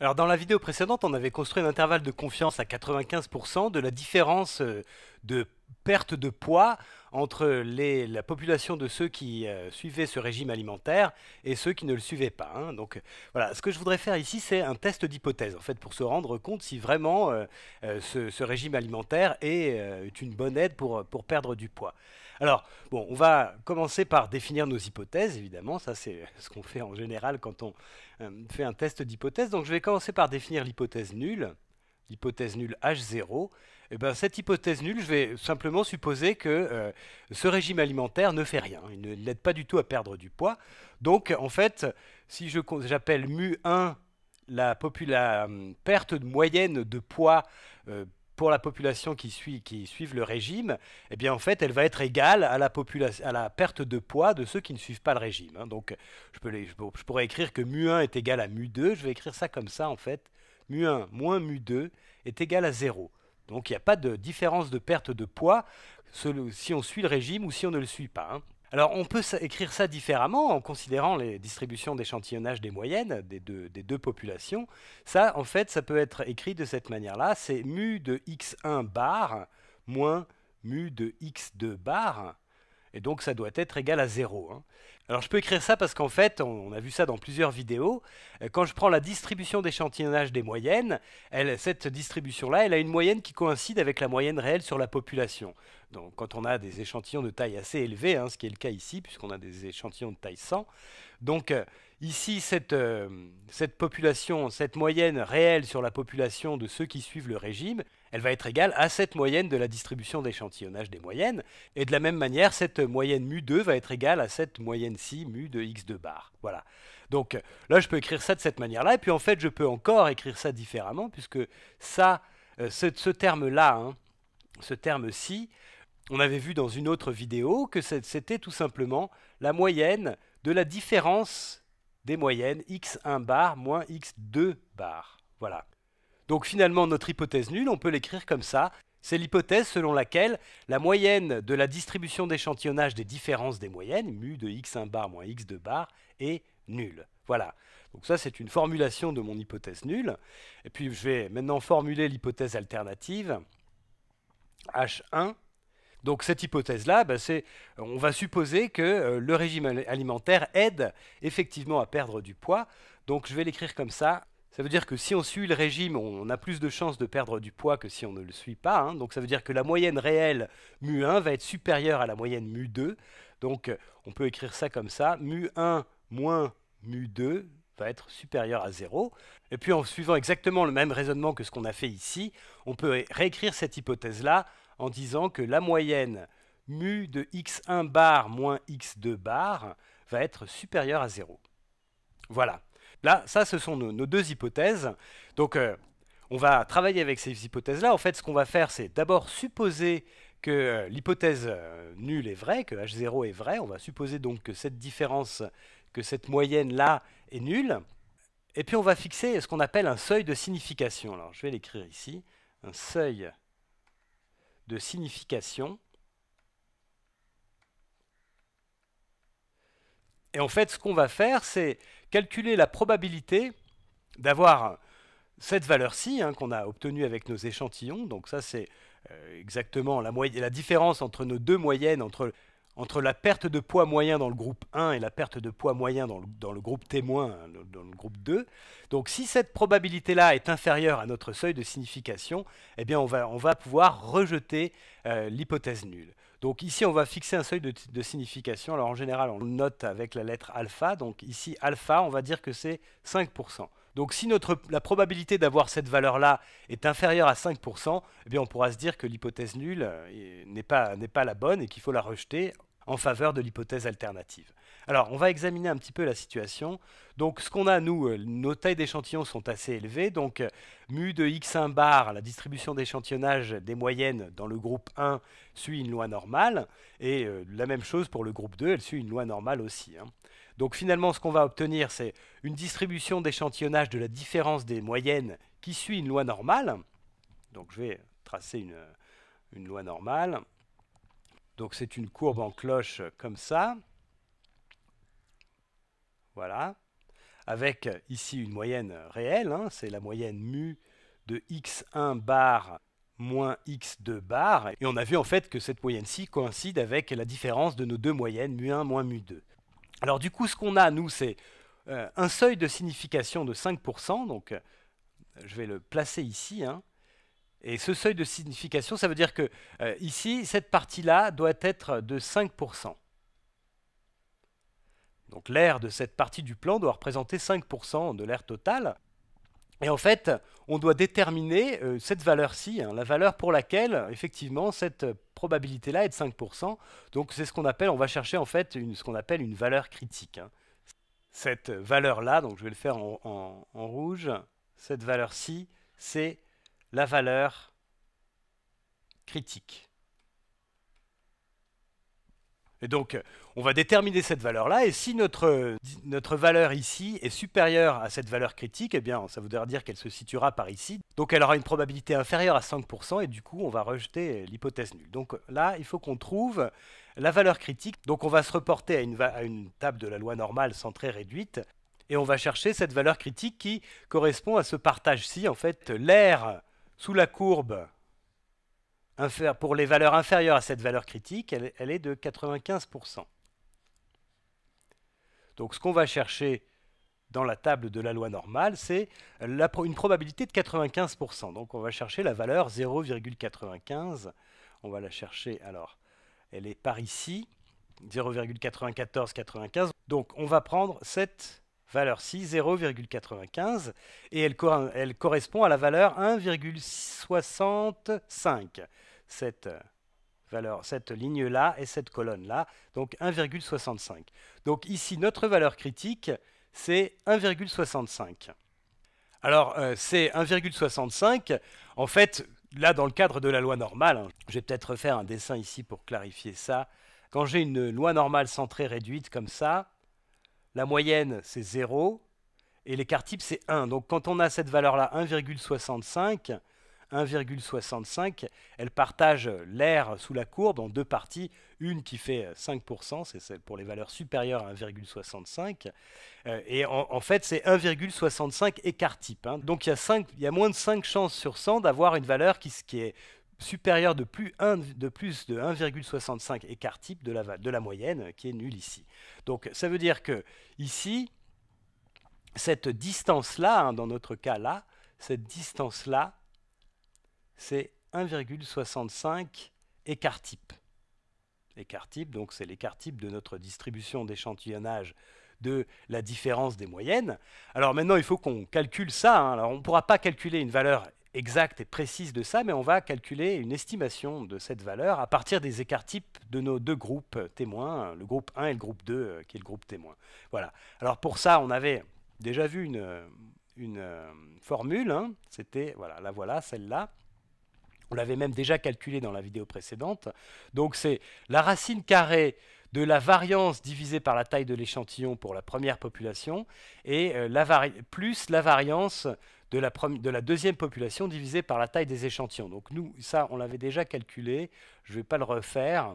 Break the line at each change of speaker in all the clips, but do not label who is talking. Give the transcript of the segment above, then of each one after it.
Alors dans la vidéo précédente, on avait construit un intervalle de confiance à 95% de la différence euh, de perte de poids entre la population de ceux qui euh, suivaient ce régime alimentaire et ceux qui ne le suivaient pas. Hein. Donc euh, voilà, ce que je voudrais faire ici, c'est un test d'hypothèse, en fait, pour se rendre compte si vraiment euh, ce, régime alimentaire est, une bonne aide pour, pour perdre du poids. Alors, bon, on va commencer par définir nos hypothèses, évidemment, ça c'est ce qu'on fait en général quand on fait un test d'hypothèse. Donc je vais commencer par définir l'hypothèse nulle, l'hypothèse nulle H0, eh ben, cette hypothèse nulle, je vais simplement supposer que euh, ce régime alimentaire ne fait rien. Il n'aide pas du tout à perdre du poids. Donc, en fait, si j'appelle mu1 la, euh, perte moyenne de poids euh, pour la population qui, suit, qui suivent le régime, eh bien en fait, elle va être égale à la, à la perte de poids de ceux qui ne suivent pas le régime. Hein. Donc, je, peux je, pourrais écrire que mu1 est égal à mu2. Je vais écrire ça comme ça, en fait. mu1 moins mu2 est égal à 0. Donc il n'y a pas de différence de perte de poids si on suit le régime ou si on ne le suit pas. Hein. Alors on peut écrire ça différemment en considérant les distributions d'échantillonnage des moyennes des deux, des deux, populations. Ça, en fait, ça peut être écrit de cette manière-là. C'est mu de x1 bar moins mu de x2 bar. Et donc ça doit être égal à 0. Alors je peux écrire ça parce qu'en fait, on, a vu ça dans plusieurs vidéos, euh, quand je prends la distribution d'échantillonnage des moyennes, cette distribution-là, elle a une moyenne qui coïncide avec la moyenne réelle sur la population. Donc quand on a des échantillons de taille assez élevée, hein, ce qui est le cas ici, puisqu'on a des échantillons de taille 100, donc... Euh, Ici, euh, cette, population, cette moyenne réelle sur la population de ceux qui suivent le régime, elle va être égale à cette moyenne de la distribution d'échantillonnage des moyennes. Et de la même manière, cette moyenne mu2 va être égale à cette moyenne ci mu de x2 bar. Voilà. Donc là, je peux écrire ça de cette manière-là. Et puis en fait, je peux encore écrire ça différemment, puisque ça, euh, ce, terme-là, hein, ce terme-ci, on avait vu dans une autre vidéo que c'était tout simplement la moyenne de la différence des moyennes x1 bar moins x2 bar. Voilà. Donc finalement, notre hypothèse nulle, on peut l'écrire comme ça. C'est l'hypothèse selon laquelle la moyenne de la distribution d'échantillonnage des différences des moyennes, mu de x1 bar moins x2 bar, est nulle. Voilà. Donc ça, c'est une formulation de mon hypothèse nulle. Et puis, je vais maintenant formuler l'hypothèse alternative. H1 donc cette hypothèse-là, ben, c'est on va supposer que euh, le régime alimentaire aide effectivement à perdre du poids. Donc je vais l'écrire comme ça. Ça veut dire que si on suit le régime, on a plus de chances de perdre du poids que si on ne le suit pas. Hein. Donc ça veut dire que la moyenne réelle mu1 va être supérieure à la moyenne mu2. Donc on peut écrire ça comme ça. Mu1 moins mu2 va être supérieur à 0. Et puis en suivant exactement le même raisonnement que ce qu'on a fait ici, on peut réécrire cette hypothèse-là en disant que la moyenne mu de x1 bar moins x2 bar va être supérieure à 0. Voilà. Là, ça, ce sont nos, deux hypothèses. Donc, euh, on va travailler avec ces hypothèses-là. En fait, ce qu'on va faire, c'est d'abord supposer que euh, l'hypothèse euh, nulle est vraie, que h0 est vrai. On va supposer donc que cette différence, que cette moyenne-là est nulle. Et puis, on va fixer ce qu'on appelle un seuil de signification. Alors, je vais l'écrire ici. Un seuil de signification. Et en fait, ce qu'on va faire, c'est calculer la probabilité d'avoir cette valeur-ci hein, qu'on a obtenue avec nos échantillons. Donc ça, c'est euh, exactement la, la différence entre nos deux moyennes, entre entre la perte de poids moyen dans le groupe 1 et la perte de poids moyen dans le, groupe témoin, dans le groupe 2. Donc si cette probabilité-là est inférieure à notre seuil de signification, eh bien on va, on va pouvoir rejeter euh, l'hypothèse nulle. Donc ici, on va fixer un seuil de, signification. Alors en général, on le note avec la lettre alpha. Donc ici, alpha, on va dire que c'est 5%. Donc si notre, la probabilité d'avoir cette valeur-là est inférieure à 5%, eh bien on pourra se dire que l'hypothèse nulle euh, n'est pas, pas la bonne et qu'il faut la rejeter en faveur de l'hypothèse alternative. Alors, on va examiner un petit peu la situation. Donc, ce qu'on a, nous, euh, nos tailles d'échantillons sont assez élevées. Donc, euh, mu de x1 bar, la distribution d'échantillonnage des moyennes dans le groupe 1 suit une loi normale. Et euh, la même chose pour le groupe 2, elle suit une loi normale aussi. Hein. Donc, finalement, ce qu'on va obtenir, c'est une distribution d'échantillonnage de la différence des moyennes qui suit une loi normale. Donc, je vais tracer une loi normale. Donc c'est une courbe en cloche comme ça. Voilà. Avec ici une moyenne réelle, hein. c'est la moyenne mu de x1 bar moins x2 bar. Et on a vu en fait que cette moyenne-ci coïncide avec la différence de nos deux moyennes, mu1 moins mu2. Alors du coup, ce qu'on a, nous, c'est euh, un seuil de signification de 5%. Donc euh, je vais le placer ici. Hein. Et ce seuil de signification, ça veut dire que euh, ici, cette partie-là doit être de 5%. Donc l'aire de cette partie du plan doit représenter 5% de l'aire totale. Et en fait, on doit déterminer euh, cette valeur-ci, hein, la valeur pour laquelle, effectivement, cette probabilité-là est de 5%. Donc c'est ce qu'on appelle, on va chercher en fait une, ce qu'on appelle une valeur critique. Hein. Cette valeur-là, donc je vais le faire en rouge, cette valeur-ci, c'est la valeur critique. Et donc, on va déterminer cette valeur-là, et si notre, notre valeur ici est supérieure à cette valeur critique, eh bien, ça voudra dire qu'elle se situera par ici. Donc, elle aura une probabilité inférieure à 5%, et du coup, on va rejeter l'hypothèse nulle. Donc là, il faut qu'on trouve la valeur critique. Donc, on va se reporter à une, à une table de la loi normale centrée réduite, et on va chercher cette valeur critique qui correspond à ce partage-ci, en fait, l'air. Sous la courbe pour les valeurs inférieures à cette valeur critique, elle, est de 95%. Donc ce qu'on va chercher dans la table de la loi normale, c'est une probabilité de 95%. Donc on va chercher la valeur 0,95. On va la chercher, alors, elle est par ici, 0,9495. Donc on va prendre cette valeur 6, 0,95, et elle, correspond à la valeur 1,65. Euh, cette ligne-là et cette colonne-là, donc 1,65. Donc ici, notre valeur critique, c'est 1,65. Alors, euh, c'est 1,65. En fait, là, dans le cadre de la loi normale, hein, je vais peut-être faire un dessin ici pour clarifier ça. Quand j'ai une loi normale centrée réduite comme ça, la moyenne c'est 0 et l'écart type c'est 1. Donc quand on a cette valeur-là, 1,65, 1,65, elle partage l'air sous la courbe en deux parties, une qui fait 5%, c'est pour les valeurs supérieures à 1,65, euh, et en, fait c'est 1,65 écart type. Hein. Donc il y, a 5, il y, moins de 5 chances sur 100 d'avoir une valeur qui, qui, est supérieur de plus, de 1,65 écart type de la, moyenne, euh, qui est nulle ici. Donc ça veut dire que ici, cette distance-là, hein, dans notre cas-là, cette distance-là, c'est 1,65 écart type. Écart type, donc c'est l'écart type de notre distribution d'échantillonnage de la différence des moyennes. Alors maintenant, il faut qu'on calcule ça. Hein. Alors on ne pourra pas calculer une valeur exacte et précise de ça, mais on va calculer une estimation de cette valeur à partir des écarts types de nos deux groupes témoins, le groupe 1 et le groupe 2, euh, qui est le groupe témoin. Voilà. Alors pour ça, on avait déjà vu une, euh, formule. Hein. C'était, voilà, la voilà, celle-là. On l'avait même déjà calculée dans la vidéo précédente. Donc c'est la racine carrée de la variance divisée par la taille de l'échantillon pour la première population et euh, plus la variance de la, deuxième population divisée par la taille des échantillons. Donc nous, ça, on l'avait déjà calculé, je ne vais pas le refaire.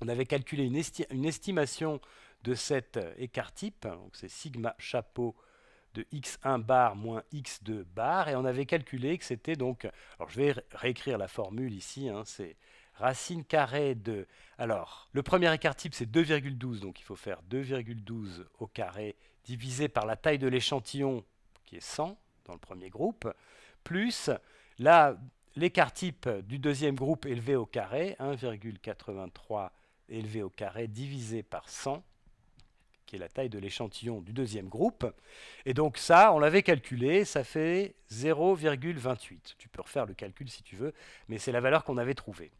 On avait calculé une, une estimation de cet euh, écart type, donc c'est sigma chapeau de x1 bar moins x2 bar, et on avait calculé que c'était donc, alors je vais réécrire la formule ici, hein, c'est racine carrée de... Alors, le premier écart type, c'est 2,12, donc il faut faire 2,12 au carré divisé par la taille de l'échantillon qui est 100 dans le premier groupe, plus l'écart type du deuxième groupe élevé au carré, 1,83 élevé au carré divisé par 100, qui est la taille de l'échantillon du deuxième groupe. Et donc ça, on l'avait calculé, ça fait 0,28. Tu peux refaire le calcul si tu veux, mais c'est la valeur qu'on avait trouvée.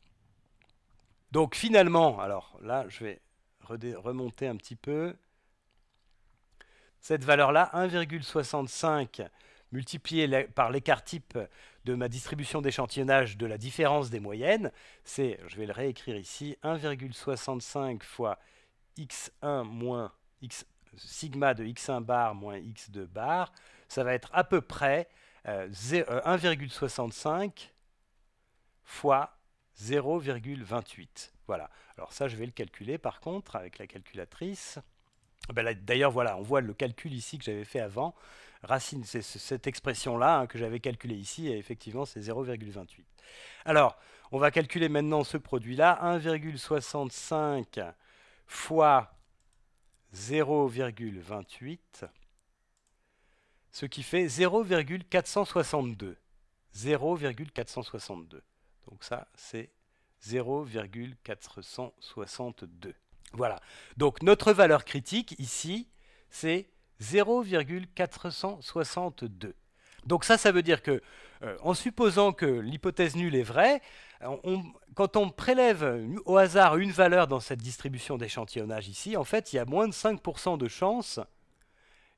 Donc finalement, alors là, je vais remonter un petit peu cette valeur-là, 1,65 multiplié par l'écart type de ma distribution d'échantillonnage de la différence des moyennes, c'est, je vais le réécrire ici, 1,65 fois x1 x, sigma de x1 bar moins x2 bar, ça va être à peu près 1,65 euh, euh, fois 0,28. Voilà. Alors ça, je vais le calculer par contre avec la calculatrice. Ben d'ailleurs, voilà, on voit le calcul ici que j'avais fait avant. Racine, c'est cette expression-là hein, que j'avais calculée ici, et effectivement, c'est 0,28. Alors, on va calculer maintenant ce produit-là, 1,65 fois 0,28, ce qui fait 0,462. 0,462. Donc ça, c'est 0,462. Voilà. Donc notre valeur critique ici, c'est 0,462. Donc ça, ça veut dire que, euh, en supposant que l'hypothèse nulle est vraie, quand on prélève au hasard une valeur dans cette distribution d'échantillonnage ici, en fait, il y a moins de 5% de chance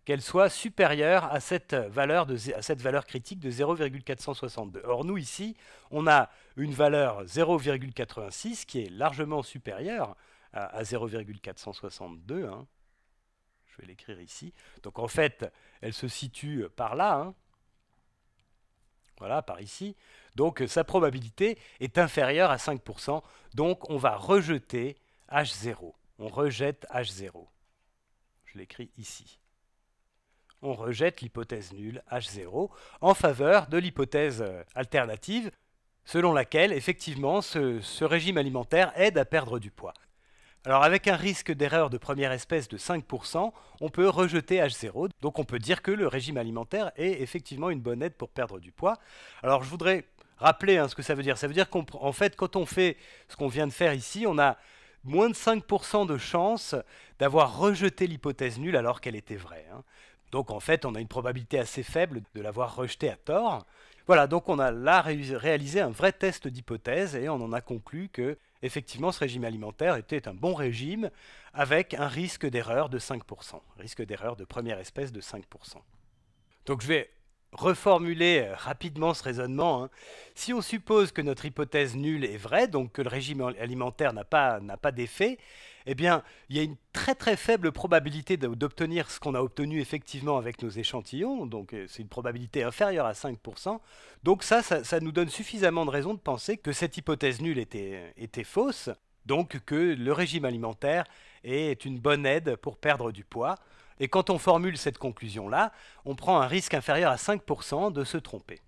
qu'elle soit supérieure à cette valeur, de, à cette valeur critique de 0,462. Or, nous, ici, on a une valeur 0,86 qui est largement supérieure à, 0,462. Hein. Je vais l'écrire ici. Donc en fait, elle se situe par là. Hein. Voilà, par ici. Donc sa probabilité est inférieure à 5%. Donc on va rejeter H0. On rejette H0. Je l'écris ici. On rejette l'hypothèse nulle H0 en faveur de l'hypothèse euh, alternative selon laquelle effectivement ce, régime alimentaire aide à perdre du poids. Alors avec un risque d'erreur de première espèce de 5%, on peut rejeter H0, donc on peut dire que le régime alimentaire est effectivement une bonne aide pour perdre du poids. Alors je voudrais rappeler hein, ce que ça veut dire. Ça veut dire qu'en fait, quand on fait ce qu'on vient de faire ici, on a moins de 5% de chance d'avoir rejeté l'hypothèse nulle alors qu'elle était vraie. Hein. Donc en fait, on a une probabilité assez faible de l'avoir rejetée à tort. Voilà, donc on a là réalisé un vrai test d'hypothèse et on en a conclu que effectivement ce régime alimentaire était un bon régime avec un risque d'erreur de 5%, risque d'erreur de première espèce de 5%. Donc je vais reformuler euh, rapidement ce raisonnement. Hein. Si on suppose que notre hypothèse nulle est vraie, donc que le régime alimentaire n'a pas, d'effet, eh bien, il y a une très très faible probabilité d'obtenir ce qu'on a obtenu effectivement avec nos échantillons, donc euh, c'est une probabilité inférieure à 5%. Donc ça, ça, nous donne suffisamment de raisons de penser que cette hypothèse nulle était fausse, donc que le régime alimentaire est une bonne aide pour perdre du poids. Et quand on formule cette conclusion-là, on prend un risque inférieur à 5% de se tromper.